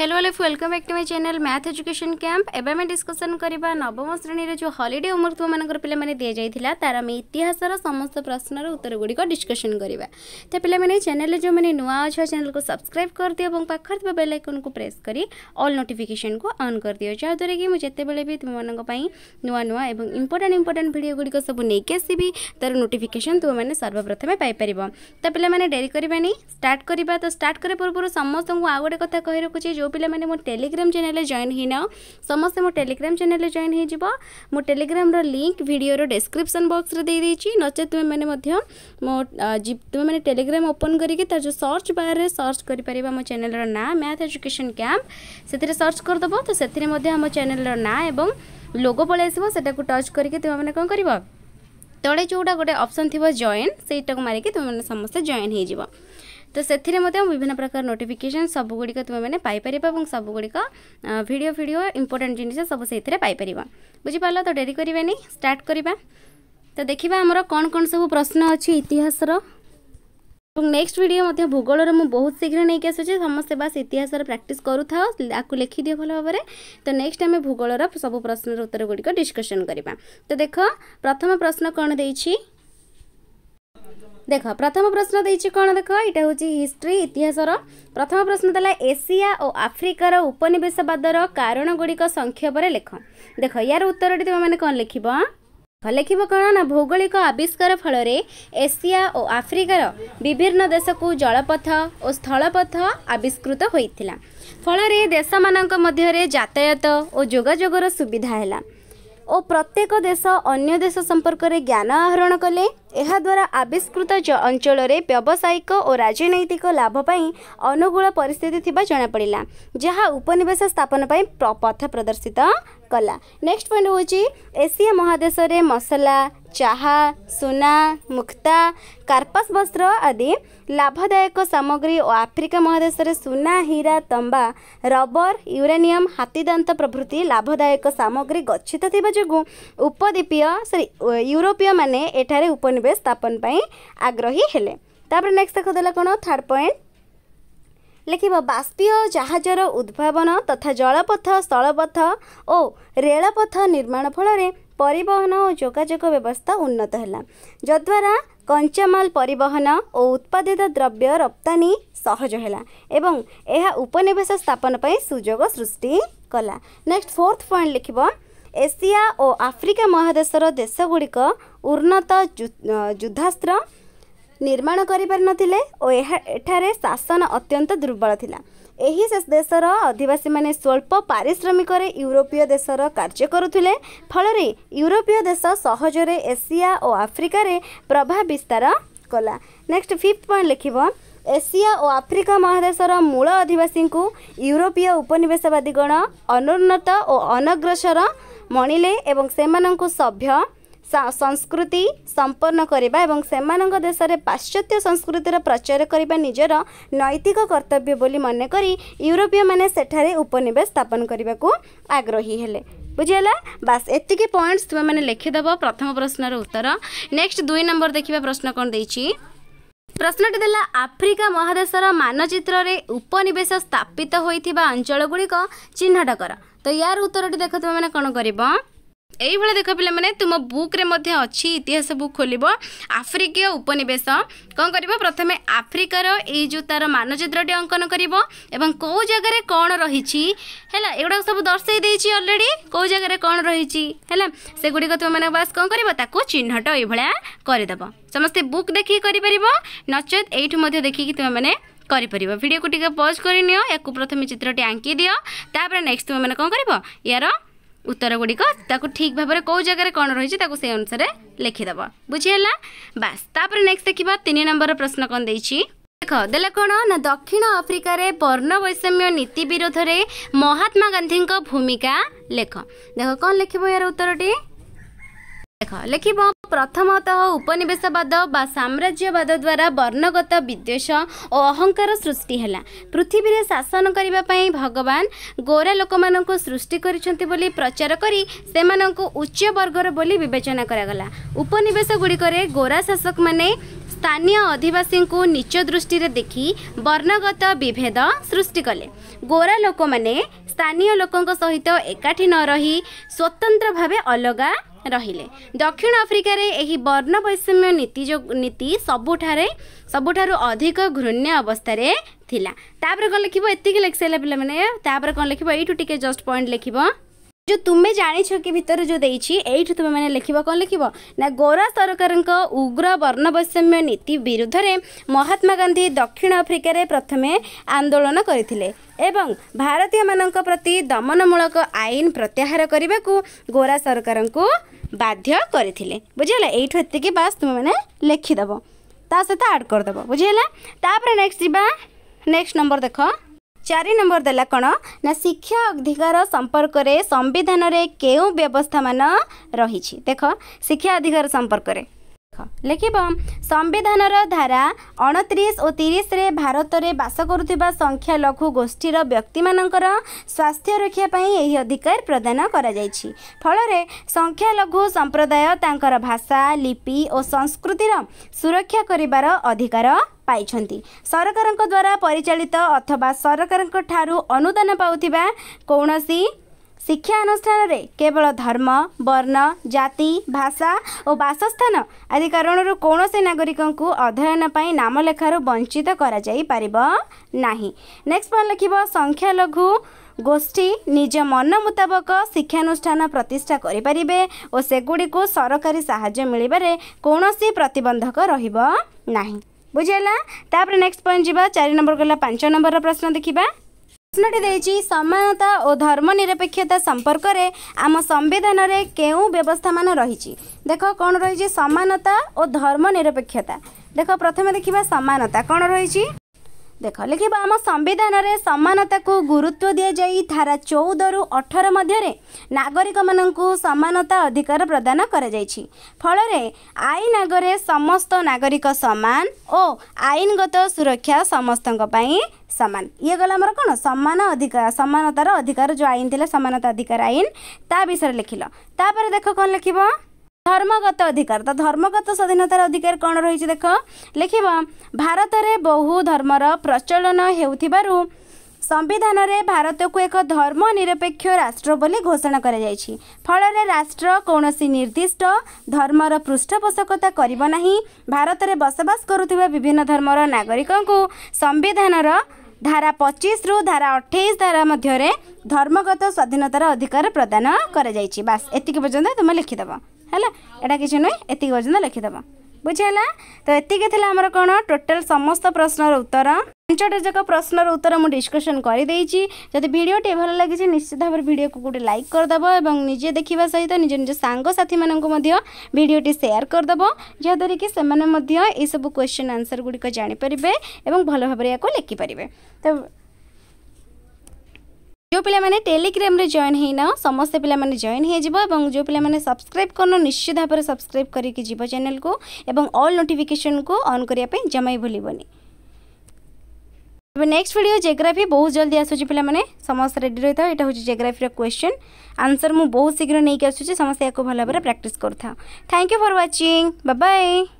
hello life welcome back to my channel math education camp एवं आम discussion करवा नवम श्रेणी जो हलीडे होमवर्क तुम मानकर पे दि जाता तार आम इतिहास समस्त प्रश्नर उत्तर गुड़िक डिस्कसन करवा तो पे चैनल जो मैंने नुआ अच्छा चैनल को सब्सक्राइब कर दिव्य और पाखे बेल आइकन को प्रेस कर अल् नोटिफिकेशन को अन् कर दियो जहाँद्वारा कि मुझे भी तुम नुआ नुआ और इम्पोर्टां इंपोर्टां भिड गुड़िक सब नहीं आसवि तार नोटिफिकेसन तुम मैंने सर्वप्रथमे पाइपर तो पे डेरी करवानी स्टार्ट करवा तो स्टार्ट करने पूर्व समस्त आउ गोटे कथा कही रखुचे जो जो पिलाने मो टेलीग्राम चेल जइन ना समस्ते मो टेलीग्राम चेल जइन हो मो टेलीग्राम लिंक भिडर डेस्क्रिपन बक्स देदेची नचे तुम्हें मो तुम्हें टेलीग्राम ओपन करके तार जो सर्च बारे सर्च कर मो चेल ना मैथ एजुकेशन कैंप से सर्च करदेव तो से आम चेल ना और लोगो पलि आसो टच करके तुम्हें कौन कर ତଳେ ଯେଉଁଟା ଗୋଟେ ଅପସନ୍ ଥିବ ଜଏନ୍ ସେଇଟାକୁ ମାରିକି ତୁମେମାନେ ସମସ୍ତେ ଜଏନ୍ ହେଇଯିବ তো ସେଥିରେ ମଧ୍ୟ ମୁଁ ବିଭିନ୍ନ ପ୍ରକାର ନୋଟିଫିକେସନ୍ ସବୁଗୁଡ଼ିକ ତୁମେମାନେ ପାଇପାରିବ ଏବଂ ସବୁଗୁଡ଼ିକ ଭିଡ଼ିଓ ଭିଡ଼ିଓ ଇମ୍ପୋର୍ଟାଣ୍ଟ ଜିନିଷ ସବୁ ସେଇଥିରେ ପାଇପାରିବ ବୁଝିପାରିଲ ତ ଡେରି କରିବେନି ଷ୍ଟାର୍ଟ କରିବା ତ ଦେଖିବା ଆମର କ'ଣ କ'ଣ ସବୁ ପ୍ରଶ୍ନ ଅଛି ଇତିହାସର এবং নেক্সট ভিডিও মধ্যে ভূগোলর মু বহুত শীঘ্র নেই আসুছি সমস্তে বাস ଇତିହାସର ପ୍ରାକ୍ଟିସ୍ କରୁଥାଅ আকু ଲେଖିଦିଅ ଭଲ ଭାବରେ ତ তো ଆମେ ଭୂଗୋଳର ସବୁ ପ୍ରଶ୍ନର প্রশ্নর উত্তরগুড়ি ডিসকসন করা তো দেখ প্রথম প্রশ্ন কোণ দিয়েছি ଦେଖ ପ୍ରଥମ ପ୍ରଶ୍ନ ଦେଇଛି କ'ଣ ଦେଖ ଏଇଟା ହେଉଛି ହିଷ୍ଟ୍ରି ଇତିହାସର ପ୍ରଥମ ପ୍ରଶ୍ନ ଦେଲା ଏସିଆ ଓ ଆଫ୍ରିକାର ଉପନିବେଶବାଦର କାରଣଗୁଡ଼ିକ ସଂକ୍ଷେପରେ ଲେଖ ଦେଖ ୟାର ଉତ୍ତରଟି ତୁମେମାନେ କ'ଣ ଲେଖିବ ଲେଖିବ କ'ଣ ନା ଭୌଗୋଳିକ ଆବିଷ୍କାର ଫଳରେ ଏସିଆ ଓ ଆଫ୍ରିକାର ବିଭିନ୍ନ ଦେଶକୁ ଜଳପଥ ଓ ସ୍ଥଳପଥ ଆବିଷ୍କୃତ ହୋଇଥିଲା ଫଳରେ ଦେଶମାନଙ୍କ ମଧ୍ୟରେ ଯାତାୟାତ ଓ ଯୋଗାଯୋଗର ସୁବିଧା ହେଲା ଓ ପ୍ରତ୍ୟେକ ଦେଶ ଅନ୍ୟ ଦେଶ ସମ୍ପର୍କରେ ଜ୍ଞାନ ଆହରଣ କଲେ ଏହାଦ୍ୱାରା ଆବିଷ୍କୃତ ଅଞ୍ଚଳରେ ବ୍ୟବସାୟିକ ଓ ରାଜନୈତିକ ଲାଭ ପାଇଁ ଅନୁକୂଳ ପରିସ୍ଥିତି ଥିବା ଜଣାପଡ଼ିଲା ଯାହା ଉପନିବେଶ ସ୍ଥାପନ ପାଇଁ ପଥ ପ୍ରଦର୍ଶିତ କଲା ନେକ୍ସଟ ପଏଣ୍ଟ ହେଉଛି ଏସିଆ ମହାଦେଶରେ ମସଲା ଚାହା ସୁନା ମୁକ୍ତା କାର୍ପାସ ବସ୍ତ୍ର ଆଦି ଲାଭଦାୟକ ସାମଗ୍ରୀ ଓ ଆଫ୍ରିକା ମହାଦେଶରେ ସୁନା ହୀରା ତମ୍ବା ରବର ୟୁରାନିୟମ୍ ହାତୀଦାନ୍ତ ପ୍ରଭୃତି ଲାଭଦାୟକ ସାମଗ୍ରୀ ଗଚ୍ଛିତ ଥିବା ଯୋଗୁଁ ଉପଦ୍ୱୀପୀୟ ସରି ୟୁରୋପୀୟମାନେ ଏଠାରେ ଉପନିବେଶ ସ୍ଥାପନ ପାଇଁ ଆଗ୍ରହୀ ହେଲେ ତାପରେ ନେକ୍ସଟ ଦେଖାଦେଲା କ'ଣ ଥାର୍ଡ଼ ପଏଣ୍ଟ ଲେଖିବ ବାଷ୍ପୀୟ ଜାହାଜର ଉଦ୍ଭାବନ ତଥା ଜଳପଥ ସ୍ଥଳପଥ ଓ ରେଳପଥ ନିର୍ମାଣ ଫଳରେ परिवहन ओ जोगोग व्यवस्था उन्नत होला जद्वारा कञ्चामल परिवहन ओ उत्पादित द्रव्य रप्तानी सहज होला ए उप स्थापन पनि सुज सृष्टि कला नेक्स्ट फोर्थ पइन्ट लेखेको एसिया आफ्रिका महादेश र देश उन्नत जुद्धास्त्र ନିର୍ମାଣ କରିପାରିନଥିଲେ ଓ ଏହା ଏଠାରେ ଶାସନ ଅତ୍ୟନ୍ତ ଦୁର୍ବଳ ଥିଲା ଏହି ଦେଶର ଅଧିବାସୀମାନେ ସ୍ୱଳ୍ପ ପାରିଶ୍ରମିକରେ ୟୁରୋପୀୟ ଦେଶର କାର୍ଯ୍ୟ କରୁଥିଲେ ଫଳରେ ୟୁରୋପୀୟ ଦେଶ ସହଜରେ ଏସିଆ ଓ ଆଫ୍ରିକାରେ ପ୍ରଭାବ ବିସ୍ତାର କଲା ନେକ୍ସଟ ଫିଫ୍ଥ ପଏଣ୍ଟ ଲେଖିବ ଏସିଆ ଓ ଆଫ୍ରିକା ମହାଦେଶର ମୂଳ ଅଧିବାସୀଙ୍କୁ ୟୁରୋପୀୟ ଉପନିବେଶବାଦୀଗଣ ଅନୁନ୍ନତ ଓ ଅନଗ୍ରସର ମଣିଲେ ଏବଂ ସେମାନଙ୍କୁ ସଭ୍ୟ ସଂସ୍କୃତି ସମ୍ପନ୍ନ କରିବା ଏବଂ ସେମାନଙ୍କ ଦେଶରେ ପାଶ୍ଚାତ୍ୟ ସଂସ୍କୃତିର ପ୍ରଚାର କରିବା ନିଜର ନୈତିକ କର୍ତ୍ତବ୍ୟ ବୋଲି ମନେ କରି ୟୁରୋପୀୟମାନେ ସେଠାରେ ଉପନିବେଶ ସ୍ଥାପନ କରିବାକୁ ଆଗ୍ରହୀ ହେଲେ ବୁଝିହେଲା ବାସ୍ ଏତିକି ପଏଣ୍ଟସ୍ ତୁମେମାନେ ଲେଖିଦେବ ପ୍ରଥମ ପ୍ରଶ୍ନର ଉତ୍ତର ନେକ୍ସଟ ଦୁଇ ନମ୍ବର ଦେଖିବା ପ୍ରଶ୍ନ କ'ଣ ଦେଇଛି ପ୍ରଶ୍ନଟି ଦେଲା ଆଫ୍ରିକା ମହାଦେଶର ମାନଚିତ୍ରରେ ଉପନିବେଶ ସ୍ଥାପିତ ହୋଇଥିବା ଅଞ୍ଚଳଗୁଡ଼ିକ ଚିହ୍ନଟ କର ତ ୟାର ଉତ୍ତରଟି ଦେଖ ତୁମେମାନେ କ'ଣ କରିବ ଏଇଭଳିଆ ଦେଖ ପିଲାମାନେ ତୁମ ବୁକ୍ରେ ମଧ୍ୟ ଅଛି ଇତିହାସ ବୁକ୍ ଖୋଲିବ ଆଫ୍ରିକୀୟ ଉପନିବେଶ କ'ଣ କରିବ ପ୍ରଥମେ ଆଫ୍ରିକାର ଏଇ ଯେଉଁ ତା'ର ମାନଚିତ୍ରଟି ଅଙ୍କନ କରିବ ଏବଂ କେଉଁ ଜାଗାରେ କ'ଣ ରହିଛି ହେଲା ଏଗୁଡ଼ାକ ସବୁ ଦର୍ଶାଇ ଦେଇଛି ଅଲରେଡ଼ି କେଉଁ ଜାଗାରେ କ'ଣ ରହିଛି ହେଲା ସେଗୁଡ଼ିକ ତୁମେମାନେ ବାସ୍ କ'ଣ କରିବ ତାକୁ ଚିହ୍ନଟ ଏଇଭଳିଆ କରିଦେବ ସମସ୍ତେ ବୁକ୍ ଦେଖିକି କରିପାରିବ ନଚେତ୍ ଏଇଠୁ ମଧ୍ୟ ଦେଖିକି ତୁମେମାନେ କରିପାରିବ ଭିଡ଼ିଓକୁ ଟିକେ ପଜ୍ କରିନିଅ ୟାକୁ ପ୍ରଥମେ ଚିତ୍ରଟି ଆଙ୍କି ଦିଅ ତାପରେ ନେକ୍ସଟ ତୁମେମାନେ କ'ଣ କରିବ ୟାର ଉତ୍ତର ଗୁଡ଼ିକ ତାକୁ ଠିକ୍ ଭାବରେ କେଉଁ ଜାଗାରେ କ'ଣ ରହିଛି ତାକୁ ସେ ଅନୁସାରେ ଲେଖିଦେବ ବୁଝିହେଲା ବାସ୍ ତାପରେ ନେକ୍ସଟ ଦେଖିବା ତିନି ନମ୍ବରର ପ୍ରଶ୍ନ କ'ଣ ଦେଇଛି ଦେଖ ଦେଲେ କ'ଣ ନା ଦକ୍ଷିଣ ଆଫ୍ରିକାରେ ବର୍ଣ୍ଣବୈଷମ୍ୟ ନୀତି ବିରୋଧରେ ମହାତ୍ମା ଗାନ୍ଧୀଙ୍କ ଭୂମିକା ଲେଖ ଦେଖ କ'ଣ ଲେଖିବ ଏହାର ଉତ୍ତରଟି ଲେଖ ଲେଖିବ ପ୍ରଥମତଃ ଉପନିବେଶବାଦ ବା ସାମ୍ରାଜ୍ୟବାଦ ଦ୍ୱାରା ବର୍ଣ୍ଣଗତ ବିଦ୍ୱେଷ ଓ ଅହଙ୍କାର ସୃଷ୍ଟି ହେଲା ପୃଥିବୀରେ ଶାସନ କରିବା ପାଇଁ ଭଗବାନ ଗୋରା ଲୋକମାନଙ୍କୁ ସୃଷ୍ଟି କରିଛନ୍ତି ବୋଲି ପ୍ରଚାର କରି ସେମାନଙ୍କୁ ଉଚ୍ଚ ବର୍ଗର ବୋଲି ବିବେଚନା କରାଗଲା ଉପନିବେଶ ଗୁଡ଼ିକରେ ଗୋରା ଶାସକମାନେ ସ୍ଥାନୀୟ ଅଧିବାସୀଙ୍କୁ ନିଚ ଦୃଷ୍ଟିରେ ଦେଖି ବର୍ଣ୍ଣଗତ ବିଭେଦ ସୃଷ୍ଟି କଲେ ଗୋରା ଲୋକମାନେ ସ୍ଥାନୀୟ ଲୋକଙ୍କ ସହିତ ଏକାଠି ନ ରହି ସ୍ୱତନ୍ତ୍ର ଭାବେ ଅଲଗା दक्षिण आफ्रिक वर्णवैषम्य नीति नीति सबुठा सबुठु अधिक घृण्य अवस्थ्य कन् लेखि यतिकै लेखिसके पहिला कन् जस्ट एु ज ଯେ ତୁମେ ଜାଣିଛ କି ଭିତରେ ଯେଉଁ ଦେଇଛି ଏଇଠୁ ତୁମେମାନେ ଲେଖିବ କ'ଣ ଲେଖିବ ନା ଗୋରା ସରକାରଙ୍କ ଉଗ୍ର ବର୍ଣ୍ଣବୈଷମ୍ୟ ନୀତି ବିରୁଦ୍ଧରେ ମହାତ୍ମା ଗାନ୍ଧୀ ଦକ୍ଷିଣ ଆଫ୍ରିକାରେ ପ୍ରଥମେ ଆନ୍ଦୋଳନ କରିଥିଲେ ଏବଂ ଭାରତୀୟମାନଙ୍କ ପ୍ରତି ଦମନମୂଳକ ଆଇନ ପ୍ରତ୍ୟାହାର କରିବାକୁ ଗୋରା ସରକାରଙ୍କୁ ବାଧ୍ୟ କରିଥିଲେ ବୁଝିଗଲା ଏଇଠୁ ଏତିକି ବାସ୍ ତୁମେମାନେ ଲେଖିଦେବ ତା ସହିତ ଆଡ଼୍ କରିଦେବ ବୁଝିହେଲା ତାପରେ ନେକ୍ସଟ ଯିବା ନେକ୍ସଟ ନମ୍ବର ଦେଖ ଚାରି ନମ୍ବର ଦେଲା କ'ଣ ନା ଶିକ୍ଷା ଅଧିକାର ସମ୍ପର୍କରେ ସମ୍ବିଧାନରେ କେଉଁ ବ୍ୟବସ୍ଥାମାନ ରହିଛି ଦେଖ ଶିକ୍ଷା ଅଧିକାର ସମ୍ପର୍କରେ ଲେଖିବ ସମ୍ବିଧାନର ଧାରା ଅଣତିରିଶ ଓ ତିରିଶରେ ଭାରତରେ ବାସ କରୁଥିବା ସଂଖ୍ୟାଲଘୁ ଗୋଷ୍ଠୀର ବ୍ୟକ୍ତିମାନଙ୍କର ସ୍ୱାସ୍ଥ୍ୟ ରକ୍ଷା ପାଇଁ ଏହି ଅଧିକାର ପ୍ରଦାନ କରାଯାଇଛି ଫଳରେ ସଂଖ୍ୟାଲଘୁ ସମ୍ପ୍ରଦାୟ ତାଙ୍କର ଭାଷା ଲିପି ଓ ସଂସ୍କୃତିର ସୁରକ୍ଷା କରିବାର ଅଧିକାର ପାଇଛନ୍ତି ସରକାରଙ୍କ ଦ୍ୱାରା ପରିଚାଳିତ ଅଥବା ସରକାରଙ୍କ ଠାରୁ ଅନୁଦାନ ପାଉଥିବା କୌଣସି ଶିକ୍ଷା ଅନୁଷ୍ଠାନରେ କେବଳ ଧର୍ମ ବର୍ଣ୍ଣ ଜାତି ଭାଷା ଓ ବାସସ୍ଥାନ ଆଦି କାରଣରୁ କୌଣସି ନାଗରିକଙ୍କୁ ଅଧ୍ୟୟନ ପାଇଁ ନାମ ଲେଖାରୁ ବଞ୍ଚିତ କରାଯାଇପାରିବ ନାହିଁ ନେକ୍ସଟ ପଏଣ୍ଟ ଲେଖିବ ସଂଖ୍ୟାଲଘୁ ଗୋଷ୍ଠୀ ନିଜ ମନ ମୁତାବକ ଶିକ୍ଷାନୁଷ୍ଠାନ ପ୍ରତିଷ୍ଠା କରିପାରିବେ ଓ ସେଗୁଡ଼ିକୁ ସରକାରୀ ସାହାଯ୍ୟ ମିଳିବାରେ କୌଣସି ପ୍ରତିବନ୍ଧକ ରହିବ ନାହିଁ ବୁଝିହେଲା ତାପରେ ନେକ୍ସଟ ପଏଣ୍ଟ ଯିବା ଚାରି ନମ୍ବର ଗଲା ପାଞ୍ଚ ନମ୍ବରର ପ୍ରଶ୍ନ ଦେଖିବା ପ୍ରଶ୍ନଟି ଦେଇଛି ସମାନତା ଓ ଧର୍ମ ନିରପେକ୍ଷତା ସମ୍ପର୍କରେ ଆମ ସମ୍ବିଧାନରେ କେଉଁ ବ୍ୟବସ୍ଥାମାନ ରହିଛି ଦେଖ କ'ଣ ରହିଛି ସମାନତା ଓ ଧର୍ମ ନିରପେକ୍ଷତା ଦେଖ ପ୍ରଥମେ ଦେଖିବା ସମାନତା କ'ଣ ରହିଛି ଦେଖ ଲେଖିବ ଆମ ସମ୍ବିଧାନରେ ସମାନତାକୁ ଗୁରୁତ୍ୱ ଦିଆଯାଇ ଧାରା ଚଉଦରୁ ଅଠର ମଧ୍ୟରେ ନାଗରିକମାନଙ୍କୁ ସମାନତା ଅଧିକାର ପ୍ରଦାନ କରାଯାଇଛି ଫଳରେ ଆଇନ ଆଗରେ ସମସ୍ତ ନାଗରିକ ସମାନ ଓ ଆଇନଗତ ସୁରକ୍ଷା ସମସ୍ତଙ୍କ ପାଇଁ ସମାନ ଇଏ ଗଲା ଆମର କ'ଣ ସମାନ ଅଧିକାର ସମାନତାର ଅଧିକାର ଯେଉଁ ଆଇନ ଥିଲା ସମାନତା ଅଧିକାର ଆଇନ ତା ବିଷୟରେ ଲେଖିଲ ତାପରେ ଦେଖ କ'ଣ ଲେଖିବ ଧର୍ମଗତ ଅଧିକାର ତ ଧର୍ମଗତ ସ୍ୱାଧୀନତାର ଅଧିକାର କ'ଣ ରହିଛି ଦେଖ ଲେଖିବ ଭାରତରେ ବହୁ ଧର୍ମର ପ୍ରଚଳନ ହେଉଥିବାରୁ ସମ୍ବିଧାନରେ ଭାରତକୁ ଏକ ଧର୍ମ ନିରପେକ୍ଷ ରାଷ୍ଟ୍ର ବୋଲି ଘୋଷଣା କରାଯାଇଛି ଫଳରେ ରାଷ୍ଟ୍ର କୌଣସି ନିର୍ଦ୍ଦିଷ୍ଟ ଧର୍ମର ପୃଷ୍ଠପୋଷକତା କରିବ ନାହିଁ ଭାରତରେ ବସବାସ କରୁଥିବା ବିଭିନ୍ନ ଧର୍ମର ନାଗରିକଙ୍କୁ ସମ୍ବିଧାନର ଧାରା ପଚିଶରୁ ଧାରା ଅଠେଇଶ ଧାରା ମଧ୍ୟରେ ଧର୍ମଗତ ସ୍ୱାଧୀନତାର ଅଧିକାର ପ୍ରଦାନ କରାଯାଇଛି ବାସ୍ ଏତିକି ପର୍ଯ୍ୟନ୍ତ ତୁମେ ଲେଖିଦେବ ହେଲା ଏଇଟା କିଛି ନୁହେଁ ଏତିକି ପର୍ଯ୍ୟନ୍ତ ଲେଖିଦେବ ବୁଝିହେଲା ତ ଏତିକି ଥିଲା ଆମର କ'ଣ ଟୋଟାଲ ସମସ୍ତ ପ୍ରଶ୍ନର ଉତ୍ତର ପାଞ୍ଚଟା ଯାକ ପ୍ରଶ୍ନର ଉତ୍ତର ମୁଁ ଡିସ୍କସନ୍ କରିଦେଇଛି ଯଦି ଭିଡ଼ିଓଟି ଭଲ ଲାଗିଛି ନିଶ୍ଚିତ ଭାବରେ ଭିଡ଼ିଓକୁ ଗୋଟେ ଲାଇକ୍ କରିଦେବ ଏବଂ ନିଜେ ଦେଖିବା ସହିତ ନିଜ ନିଜ ସାଙ୍ଗସାଥିମାନଙ୍କୁ ମଧ୍ୟ ଭିଡ଼ିଓଟି ସେୟାର କରିଦେବ ଯାହାଦ୍ୱାରା କି ସେମାନେ ମଧ୍ୟ ଏସବୁ କ୍ୱେଶ୍ଚନ୍ ଆନ୍ସର୍ ଗୁଡ଼ିକ ଜାଣିପାରିବେ ଏବଂ ଭଲ ଭାବରେ ଏହାକୁ ଲେଖିପାରିବେ ତ जो पे टेलीग्राम जॉन होना समस्त पे जॉन हो जो पे सब्सक्राइब कर निश्चित भाव में सब्सक्राइब करके जीव चैनल को और नोटिफिकेसन को अन् करने जमा ही नेक्स्ट भिड जोग्राफी बहुत जल्दी आसूँ पे समस्त रेडी रही था यहाँ हूँ जोग्राफी क्वेश्चन आंसर मुझे बहुत शीघ्र नहीं आसूँ समस्त या भल भाव प्राक्ट कर thank you for watching bye